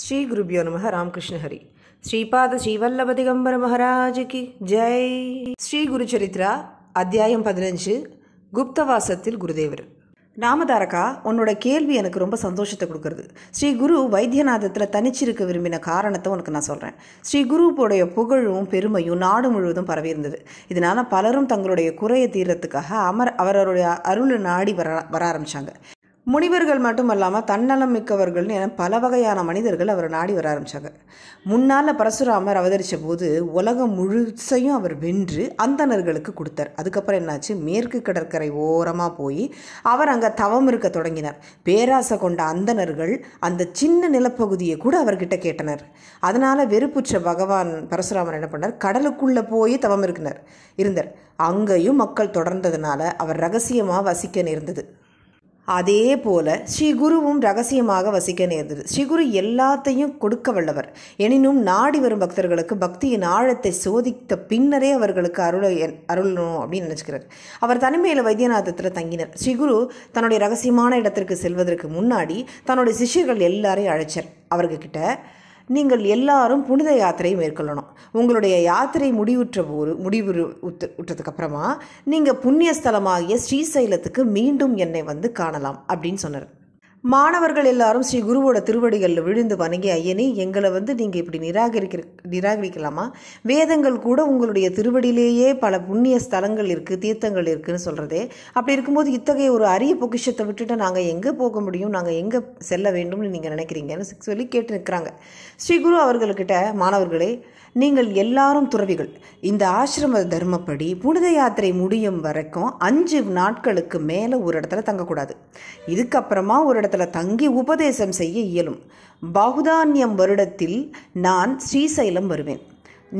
ஸ்ரீ குருபியோ நமக ராமகிருஷ்ண ஹரி శ్రీపాద శ్రీవల్లభ దిగంబర మహారాజుకి ஜெய் ஸ்ரீ குருச்சரித்ரா அத்தியாயம் பதினஞ்சு குப்தவாசத்தில் குருதேவர் நாமதாரக்கா உன்னோட கேள்வி எனக்கு ரொம்ப சந்தோஷத்தை கொடுக்குறது ஸ்ரீ குரு வைத்தியநாதத்தில் தனிச்சிருக்க விரும்பின காரணத்தை உனக்கு நான் சொல்கிறேன் ஸ்ரீ குருவோடைய புகழும் பெருமையும் நாடு முழுவதும் பரவி இருந்தது இதனால் பலரும் தங்களுடைய குறையை தீர்றதுக்காக அமர் அவரவருடைய அருளை நாடி வர வர ஆரம்பித்தாங்க முனிவர்கள் மட்டும் இல்லாமல் தன்னலம் மிக்கவர்கள்னு என பல வகையான மனிதர்கள் அவர் நாடி வர ஆரம்பித்தாங்க முன்னால் பரசுராமர் அவதரித்த போது உலகம் முழுசையும் அவர் வென்று அந்தணர்களுக்கு கொடுத்தார் அதுக்கப்புறம் என்னாச்சு மேற்கு கடற்கரை ஓரமாக போய் அவர் அங்கே தவம் இருக்க தொடங்கினார் பேராசை கொண்ட அந்தணர்கள் அந்த சின்ன நிலப்பகுதியை கூட அவர்கிட்ட கேட்டனர் அதனால் வெறுப்புற்ற பகவான் பரசுராமர் என்ன பண்ணார் கடலுக்குள்ளே போய் தவம் இருக்கினார் இருந்தார் அங்கேயும் மக்கள் தொடர்ந்ததுனால அவர் ரகசியமாக வசிக்க நேர்ந்தது அதே போல ஸ்ரீகுருவும் ரகசியமாக வசிக்க நேர்ந்தது ஸ்ரீகுரு எல்லாத்தையும் கொடுக்க வல்லவர் எனினும் நாடி வரும் பக்தர்களுக்கு பக்தியின் ஆழத்தை சோதித்த பின்னரே அவர்களுக்கு அருளை அருளணும் அப்படின்னு நினச்சிக்கிறார் அவர் தனிமையில் வைத்தியநாதத்தில் தங்கினர் ஸ்ரீகுரு தன்னுடைய ரகசியமான இடத்திற்கு செல்வதற்கு முன்னாடி தன்னுடைய சிஷியர்கள் எல்லாரையும் அழைச்சார் அவர்கிட்ட நீங்கள் எல்லாரும் புனித யாத்திரை மேற்கொள்ளணும் உங்களுடைய யாத்திரை முடிவுற்ற போது முடிவு உத்து நீங்கள் புண்ணிய ஸ்தலமாகிய ஸ்ரீசைலத்துக்கு மீண்டும் என்னை வந்து காணலாம் அப்படின்னு சொன்னார் மாணவர்கள் எல்லாரும் ஸ்ரீ குருவோட திருவடிகளில் விழுந்து வணங்கி ஐயனே எங்களை வந்து நீங்கள் இப்படி நிராகரிக்கிற நிராகரிக்கலாமா வேதங்கள் கூட உங்களுடைய திருவடியிலேயே பல புண்ணிய ஸ்தலங்கள் இருக்குது தீர்த்தங்கள் இருக்குதுன்னு சொல்கிறதே அப்படி இருக்கும்போது இத்தகைய ஒரு அரிய பொக்கிஷத்தை விட்டுட்டு நாங்கள் எங்கே போக முடியும் நாங்கள் எங்கே செல்ல வேண்டும்னு நீங்கள் நினைக்கிறீங்கன்னு சொல்லி கேட்டு நிற்கிறாங்க ஸ்ரீ குரு அவர்கள்கிட்ட மாணவர்களே நீங்கள் எல்லாரும் துறவிகள் இந்த ஆசிரம தர்மப்படி புனித யாத்திரை முடியும் வரைக்கும் அஞ்சு நாட்களுக்கு மேலே ஒரு இடத்துல தங்கக்கூடாது இதுக்கப்புறமா ஒரு இடத்துல ஆசிரமத்தில் தங்கி உபதேசம் செய்ய இயலும் பகுதான்யம் வருடத்தில் நான் ஸ்ரீசைலம் வருவேன்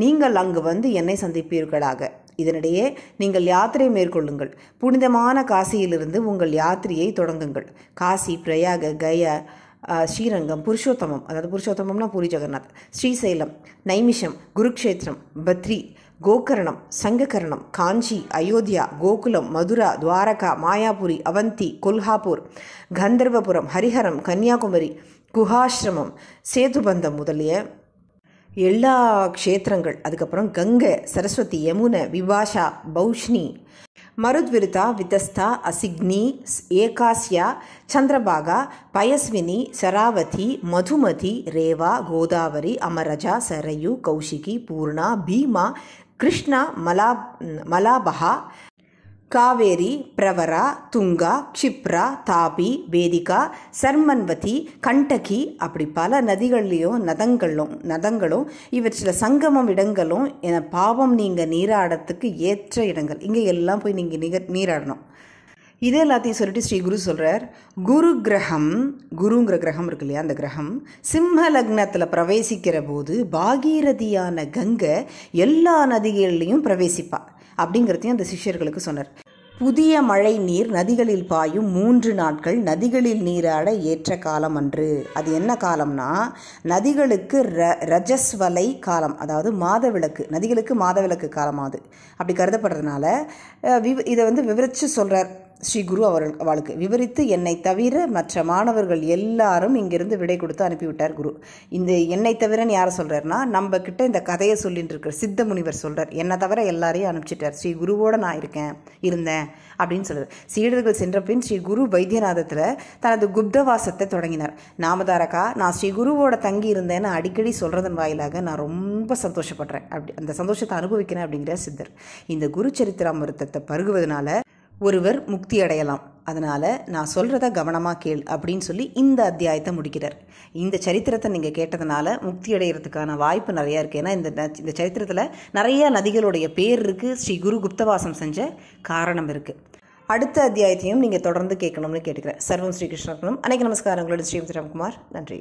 நீங்கள் அங்கு வந்து என்னை சந்திப்பீர்களாக இதனிடையே நீங்கள் யாத்திரை மேற்கொள்ளுங்கள் புனிதமான காசியிலிருந்து உங்கள் யாத்திரையை தொடங்குங்கள் காசி பிரயாக கயா ஸ்ரீரங்கம் புருஷோத்தமம் அதாவது புருஷோத்தமம்னா பூரி ஜெகநாத் ஸ்ரீசைலம் நைமிஷம் குருக்ஷேத்திரம் பத்ரி கோகர்ணம் சங்ககர்ணம் காஞ்சி அயோத்தியா கோகுலம் மதுரா துவாரகா மாயாபுரி அவந்தி கொல்ஹாப்பூர் கந்தர்வபுரம் ஹரிஹரம் கன்னியாகுமரி குஹாசிரமம் சேதுபந்தம் முதலிய எல்லா க்ஷேத்திரங்கள் அதுக்கப்புறம் கங்கை சரஸ்வதி யமுன விபாஷா பௌஷ்ணி மருத்விருதா விதஸ்தா அசிக்னி ஏகாசியா சந்திரபாகா பயஸ்வினி சராவதி மதுமதி ரேவா கோதாவரி அமரஜா சரயு கௌஷிகி பூர்ணா பீமா கிருஷ்ணா மலா மலாபகா காவேரி பிரவரா துங்கா க்ஷிப்ரா தாபி வேதிகா சர்மன்வதி கண்டகி அப்படி பல நதிகள்லேயும் நதங்களும் நதங்களும் இவற்றில் சங்கமம் இடங்களும் என பாவம் நீங்கள் நீராடத்துக்கு ஏற்ற இடங்கள் இங்கே எல்லாம் போய் நீங்கள் நீராடணும் இதே எல்லாத்தையும் சொல்லிட்டு ஸ்ரீ குரு சொல்கிறார் குரு கிரகம் குருங்கிற கிரகம் இருக்கு இல்லையா அந்த கிரகம் சிம்ம லக்னத்தில் பிரவேசிக்கிற போது பாகீரதியான கங்கை எல்லா நதிகள்லேயும் பிரவேசிப்பா அப்படிங்கிறதையும் அந்த சிஷ்யர்களுக்கு சொன்னார் புதிய மழை நீர் நதிகளில் பாயும் மூன்று நாட்கள் நதிகளில் நீராட ஏற்ற காலம் அன்று அது என்ன காலம்னா நதிகளுக்கு ர ரஜஸ்வலை காலம் அதாவது மாதவிளக்கு நதிகளுக்கு மாதவிளக்கு காலமாகுது அப்படி கருதப்படுறதுனால இதை வந்து விவரித்து சொல்கிறார் ஸ்ரீ குரு அவர் அவளுக்கு விவரித்து என்னை தவிர மற்ற மாணவர்கள் எல்லாரும் இங்கிருந்து விடை கொடுத்து அனுப்பிவிட்டார் குரு இந்த என்னை தவிரன்னு யாரை சொல்கிறார்னா நம்ம கிட்ட இந்த கதையை சொல்லிட்டு இருக்கிற சித்த முனிவர் சொல்கிறார் என்னை தவிர எல்லாரையும் அனுப்பிச்சிட்டார் ஸ்ரீ குருவோடு நான் இருக்கேன் இருந்தேன் அப்படின்னு சொல்கிறார் சீடர்கள் சென்ற பின் ஸ்ரீ குரு வைத்தியநாதத்தில் தனது குப்தவாசத்தை தொடங்கினார் நாமதாரக்கா நான் ஸ்ரீ குருவோட தங்கி இருந்தேன்னு அடிக்கடி சொல்கிறதன் வாயிலாக நான் ரொம்ப சந்தோஷப்படுறேன் அப்படி அந்த சந்தோஷத்தை அனுபவிக்கிறேன் அப்படிங்கிற சித்தர் இந்த குரு அமிர்தத்தை பருகுவதனால ஒருவர் முக்தி அடையலாம் அதனால் நான் சொல்கிறத கவனமாக கேள் அப்படின்னு சொல்லி இந்த அத்தியாயத்தை முடிக்கிறார் இந்த சரித்திரத்தை நீங்கள் கேட்டதுனால முக்தி அடைகிறதுக்கான வாய்ப்பு நிறையா இருக்குது ஏன்னா இந்த இந்த சரித்திரத்தில் நிறையா நதிகளுடைய பேர் இருக்குது ஸ்ரீ குரு குப்தவாசம் செஞ்ச காரணம் இருக்குது அடுத்த அத்தியாயத்தையும் நீங்கள் தொடர்ந்து கேட்கணும்னு கேட்டுக்கிறேன் சர்வம் ஸ்ரீகிருஷ்ணர்களும் அன்னைக்கு நமஸ்காரங்களோட ஸ்ரீ ராம்குமார் நன்றி